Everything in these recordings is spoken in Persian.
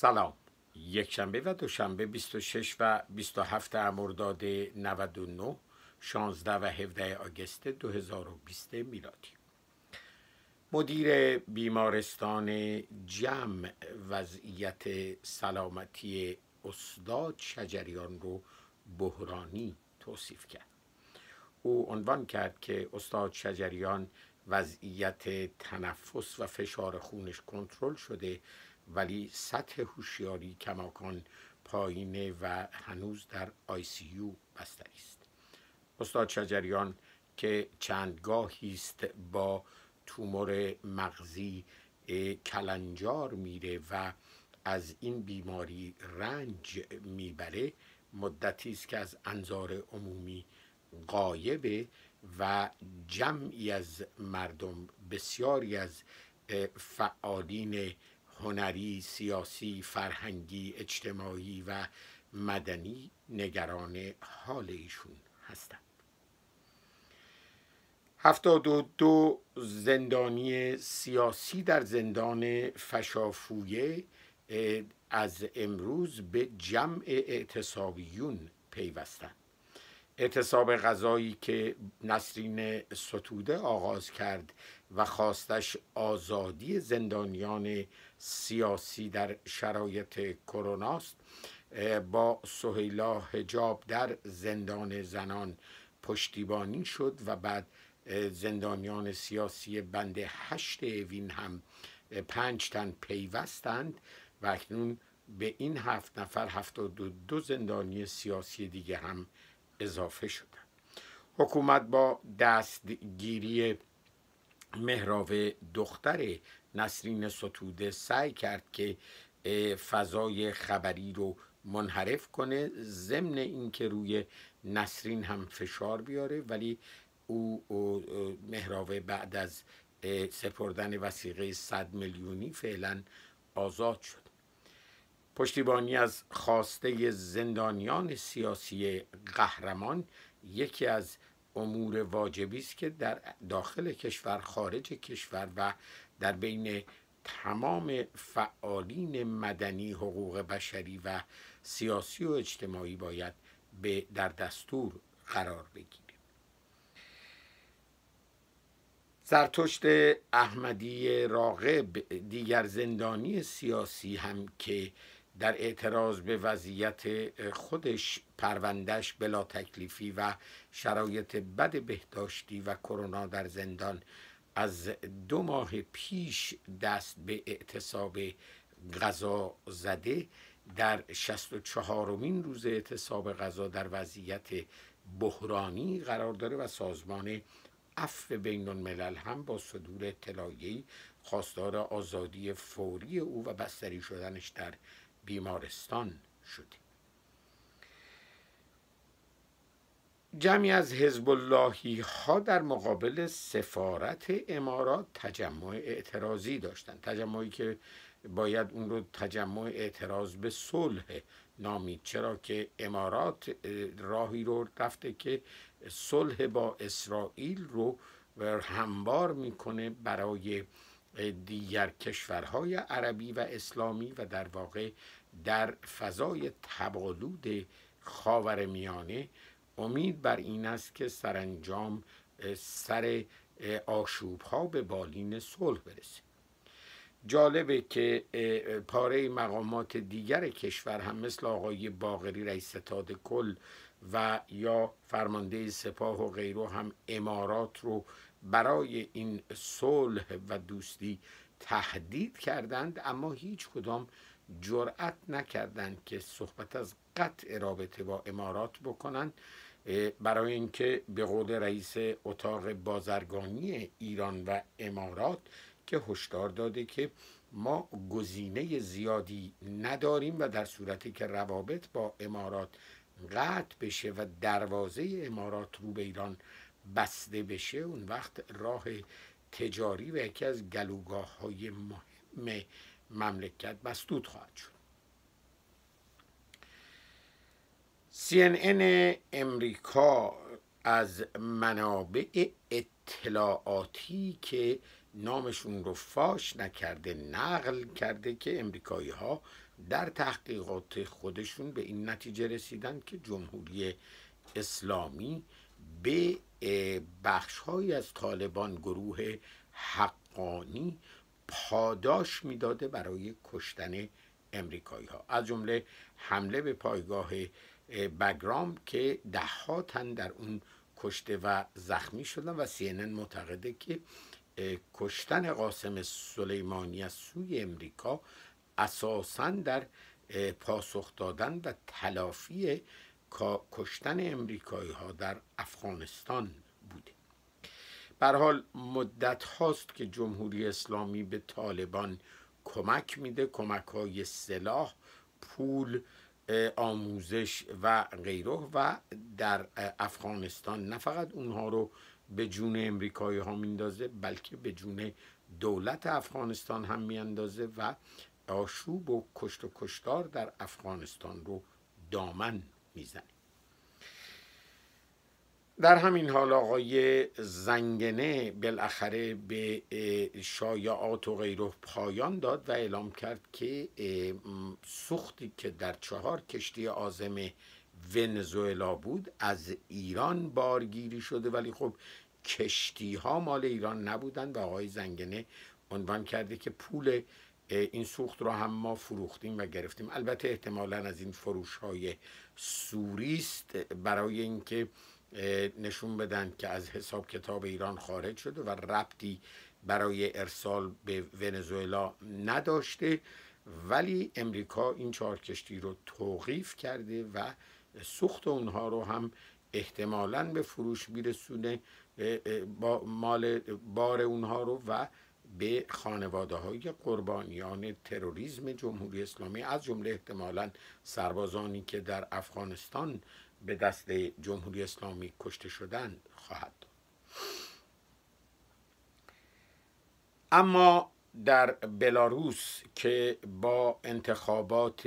سلام یکشنبه و دوشنبه 26 و 27 مرداد 99 16 و 17 آگست 2020 میلادی مدیر بیمارستان جمع وضعیت سلامتی استاد شجریان رو بحرانی توصیف کرد او عنوان کرد که استاد شجریان وضعیت تنفس و فشار خونش کنترل شده ولی سطح هوشیاری کماکان پایینه و هنوز در آی سی یو بستری است استاد شجریان که چندگاهی است با تومور مغزی کلنجار میره و از این بیماری رنج میبره مدتی است که از انظار عمومی قایبه و جمعی از مردم بسیاری از فعالین هنری، سیاسی، فرهنگی، اجتماعی و مدنی نگران حال ایشون هستند. هفتاد و دو زندانی سیاسی در زندان فشافویه از امروز به جمع اعتصابیون پیوستند. اعتصاب غذایی که نسرین ستوده آغاز کرد و خواستش آزادی زندانیان سیاسی در شرایط کروناست با سهیلا حجاب در زندان زنان پشتیبانی شد و بعد زندانیان سیاسی بند هشت اوین هم پنج تن پیوستند و اکنون به این هفت نفر هفت و دو, دو زندانی سیاسی دیگه هم اضافه شدن. حکومت با دستگیری مهراوه دختر نسرین ستوده سعی کرد که فضای خبری رو منحرف کنه ضمن اینکه روی نسرین هم فشار بیاره ولی او, مهراوه بعد از سپردن وسیقه 100 میلیونی فعلا آزاد شد پشتیبانی از خواسته زندانیان سیاسی قهرمان یکی از امور واجبی است که در داخل کشور خارج کشور و در بین تمام فعالین مدنی حقوق بشری و سیاسی و اجتماعی باید به در دستور قرار بگیریم زرتشت احمدی راغب دیگر زندانی سیاسی هم که در اعتراض به وضعیت خودش پروندهش بلا تکلیفی و شرایط بد بهداشتی و کرونا در زندان از دو ماه پیش دست به اعتصاب غذا زده در 64 مین روز اعتصاب غذا در وضعیت بحرانی قرار داره و سازمان عفو بین الملل هم با صدور اطلاعی خواستار آزادی فوری او و بستری شدنش در بیمارستان شدیم جمعی از حزب اللهی ها در مقابل سفارت امارات تجمع اعتراضی داشتند تجمعی که باید اون رو تجمع اعتراض به صلح نامید چرا که امارات راهی رو رفته که صلح با اسرائیل رو همبار میکنه برای دیگر کشورهای عربی و اسلامی و در واقع در فضای تبادود خاور میانه امید بر این است که سرانجام سر آشوب ها به بالین صلح برسه جالبه که پاره مقامات دیگر کشور هم مثل آقای باغری رئیس ستاد کل و یا فرمانده سپاه و غیره هم امارات رو برای این صلح و دوستی تهدید کردند اما هیچ کدام جرأت نکردند که صحبت از قطع رابطه با امارات بکنند برای اینکه به قول رئیس اتاق بازرگانی ایران و امارات که هشدار داده که ما گزینه زیادی نداریم و در صورتی که روابط با امارات قطع بشه و دروازه امارات رو به ایران بسته بشه اون وقت راه تجاری و یکی از گلوگاه های مهم مملکت بستود خواهد شد CNN امریکا از منابع اطلاعاتی که نامشون رو فاش نکرده نقل کرده که امریکایی ها در تحقیقات خودشون به این نتیجه رسیدن که جمهوری اسلامی به بخشهایی از طالبان گروه حقانی پاداش میداده برای کشتن امریکایی ها از جمله حمله به پایگاه بگرام که ده تن در اون کشته و زخمی شدن و سی معتقده که کشتن قاسم سلیمانی از سوی امریکا اساسا در پاسخ دادن و تلافی کشتن امریکایی ها در افغانستان بر حال مدت هاست که جمهوری اسلامی به طالبان کمک میده کمک های سلاح پول آموزش و غیره و در افغانستان نه فقط اونها رو به جون امریکایی ها میندازه بلکه به جون دولت افغانستان هم میاندازه و آشوب و کشت و کشتار در افغانستان رو دامن میزنه در همین حال آقای زنگنه بالاخره به شایعات و غیره پایان داد و اعلام کرد که سوختی که در چهار کشتی آزم ونزوئلا بود از ایران بارگیری شده ولی خب کشتی ها مال ایران نبودند و آقای زنگنه عنوان کرده که پول این سوخت را هم ما فروختیم و گرفتیم البته احتمالا از این فروش های سوریست برای اینکه نشون بدن که از حساب کتاب ایران خارج شده و ربطی برای ارسال به ونزوئلا نداشته ولی امریکا این چهار کشتی رو توقیف کرده و سوخت اونها رو هم احتمالا به فروش میرسونه با مال بار اونها رو و به خانواده های قربانیان تروریسم جمهوری اسلامی از جمله احتمالا سربازانی که در افغانستان به دست جمهوری اسلامی کشته شدن خواهد داد اما در بلاروس که با انتخابات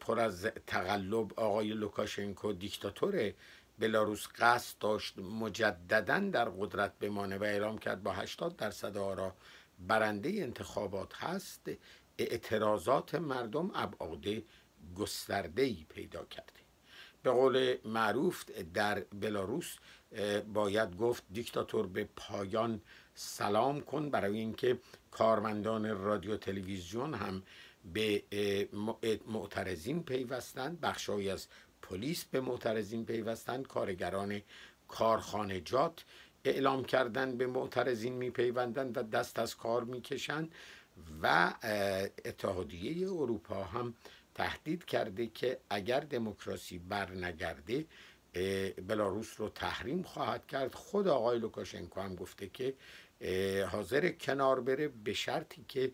پر از تقلب آقای لوکاشنکو دیکتاتور بلاروس قصد داشت مجددا در قدرت بمانه و اعلام کرد با 80 درصد آرا برنده انتخابات هست اعتراضات مردم ابعاد گسترده ای پیدا کرده به قول معروف در بلاروس باید گفت دیکتاتور به پایان سلام کن برای اینکه کارمندان رادیو تلویزیون هم به معترضین پیوستند بخشهایی از پلیس به معترضین پیوستند کارگران کارخانجات اعلام کردن به معترضین میپیوندند و دست از کار میکشند و اتحادیه اروپا هم تهدید کرده که اگر دموکراسی برنگرده بلاروس رو تحریم خواهد کرد خود آقای لوکاشنکو هم گفته که حاضر کنار بره به شرطی که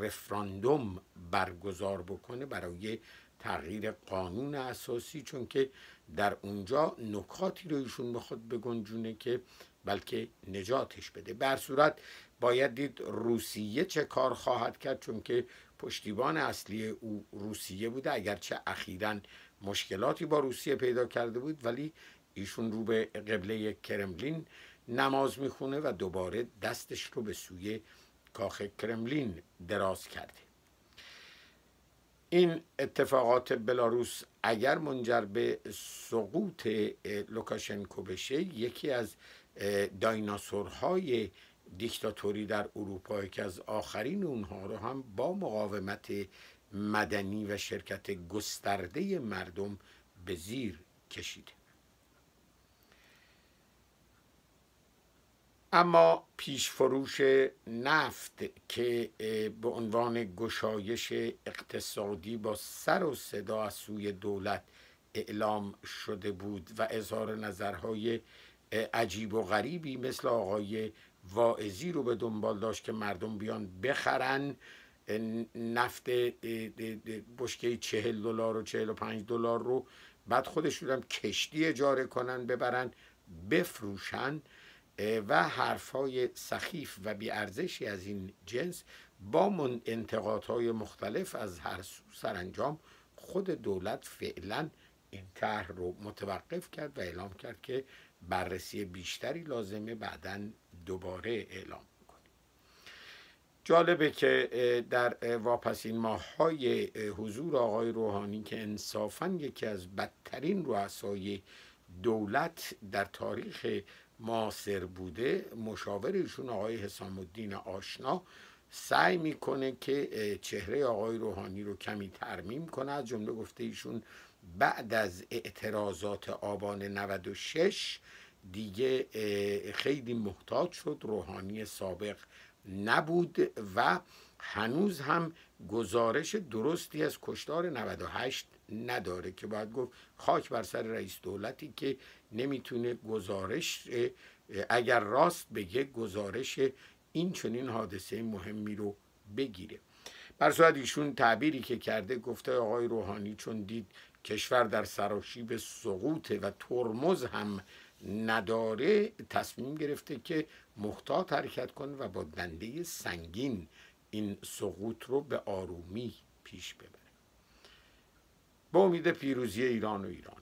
رفراندوم برگزار بکنه برای تغییر قانون اساسی چون که در اونجا نکاتی رو ایشون به خود بگنجونه که بلکه نجاتش بده بر صورت باید دید روسیه چه کار خواهد کرد چون که پشتیبان اصلی او روسیه بوده اگرچه اخیرا مشکلاتی با روسیه پیدا کرده بود ولی ایشون رو به قبله کرملین نماز میخونه و دوباره دستش رو به سوی کاخ کرملین دراز کرده این اتفاقات بلاروس اگر منجر به سقوط لوکاشنکو بشه یکی از دایناسورهای دیکتاتوری در اروپا که از آخرین اونها رو هم با مقاومت مدنی و شرکت گسترده مردم به زیر کشیده اما پیش فروش نفت که به عنوان گشایش اقتصادی با سر و صدا از سوی دولت اعلام شده بود و اظهار نظرهای عجیب و غریبی مثل آقای واعظی رو به دنبال داشت که مردم بیان بخرن نفت بشکه چهل دلار و چهل و پنج دلار رو بعد خودشون کشتیه کشتی اجاره کنن ببرن بفروشن و حرفهای سخیف و بیارزشی از این جنس با من انتقادهای مختلف از هر سو سرانجام خود دولت فعلا این طرح رو متوقف کرد و اعلام کرد که بررسی بیشتری لازمه بعدا دوباره اعلام میکنیم جالبه که در واپسین های حضور آقای روحانی که انصافا یکی از بدترین رؤسای دولت در تاریخ معاصر بوده مشاورشون آقای حسام الدین آشنا سعی میکنه که چهره آقای روحانی رو کمی ترمیم کنه از جمله گفته ایشون بعد از اعتراضات آبان 96 دیگه خیلی محتاج شد روحانی سابق نبود و هنوز هم گزارش درستی از کشتار 98 نداره که باید گفت خاک بر سر رئیس دولتی که نمیتونه گزارش اگر راست بگه گزارش این چنین حادثه مهمی رو بگیره بر صورت ایشون تعبیری که کرده گفته آقای روحانی چون دید کشور در سراشیب سقوط و ترمز هم نداره تصمیم گرفته که محتاط حرکت کنه و با دنده سنگین این سقوط رو به آرومی پیش ببره با امید پیروزی ایران و ایران